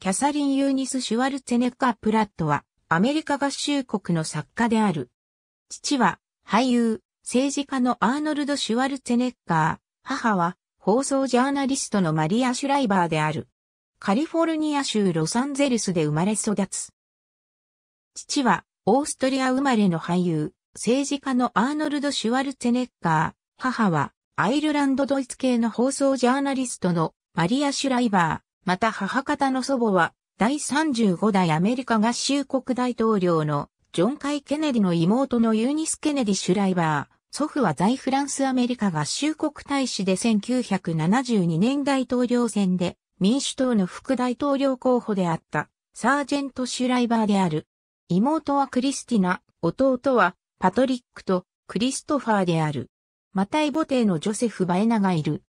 キャサリン・ユーニス・シュワルツェネッカ・ー・プラットは、アメリカ合衆国の作家である。父は、俳優、政治家のアーノルド・シュワルツェネッカー、母は、放送ジャーナリストのマリア・シュライバーである。カリフォルニア州ロサンゼルスで生まれ育つ。父は、オーストリア生まれの俳優、政治家のアーノルド・シュワルツェネッカー、母は、アイルランドドイツ系の放送ジャーナリストのマリア・シュライバー。また母方の祖母は、第35代アメリカ合衆国大統領のジョン・カイ・ケネディの妹のユーニス・ケネディ・シュライバー。祖父は在フランスアメリカ合衆国大使で1972年大統領選で民主党の副大統領候補であったサージェント・シュライバーである。妹はクリスティナ、弟はパトリックとクリストファーである。マタイ・ボテのジョセフ・バエナがいる。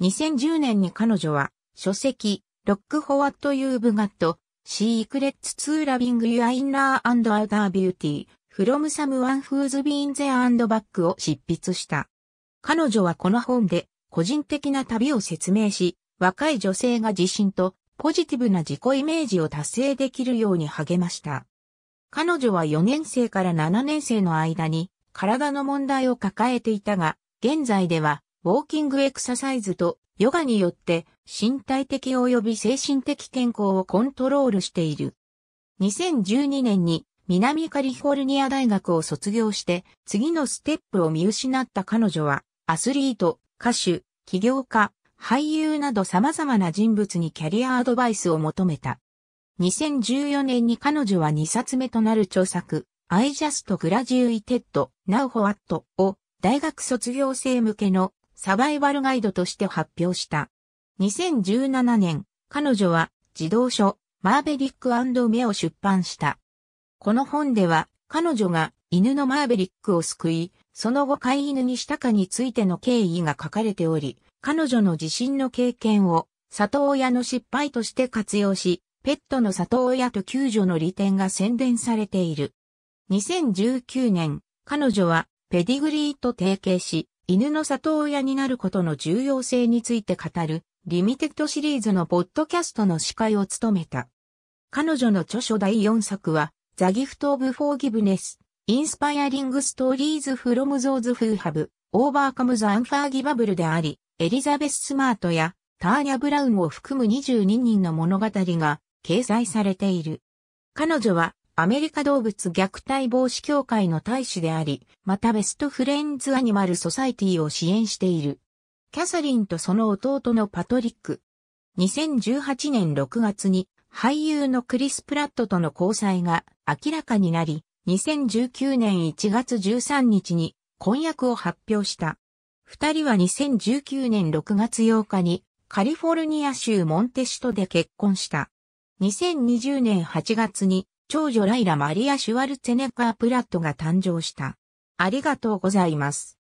2010年に彼女は書籍ロックフォワットユーブガット、シークレッツツーラビングユアインナーアンドアウタービューティー、フロムサムワンフーズビーンゼアンドバックを執筆した。彼女はこの本で個人的な旅を説明し、若い女性が自信とポジティブな自己イメージを達成できるように励ました。彼女は4年生から7年生の間に体の問題を抱えていたが、現在ではウォーキングエクササイズとヨガによって身体的及び精神的健康をコントロールしている。2012年に南カリフォルニア大学を卒業して次のステップを見失った彼女はアスリート、歌手、起業家、俳優など様々な人物にキャリアアドバイスを求めた。2014年に彼女は2冊目となる著作、I just graduated, now what? を大学卒業生向けのサバイバルガイドとして発表した。2017年、彼女は児童書マーベリック目を出版した。この本では彼女が犬のマーベリックを救い、その後飼い犬にしたかについての経緯が書かれており、彼女の自身の経験を里親の失敗として活用し、ペットの里親と救助の利点が宣伝されている。2019年、彼女はペディグリーと提携し、犬の里親になることの重要性について語るリミテッドシリーズのポッドキャストの司会を務めた。彼女の著書第4作は、ザギフトオブフォーギブネス、インスパイアリングストーリーズフロムゾーズフーハブ、オーバーカムザアンファーギバブルであり、エリザベス・スマートやターニャ・ブラウンを含む22人の物語が掲載されている。彼女はアメリカ動物虐待防止協会の大使であり、またベストフレンズアニマルソサイティを支援している。キャサリンとその弟のパトリック。2018年6月に俳優のクリス・プラットとの交際が明らかになり、2019年1月13日に婚約を発表した。二人は2019年6月8日にカリフォルニア州モンテシトで結婚した。2020年8月に長女ライラ・マリア・シュワルツェネッー・プラットが誕生した。ありがとうございます。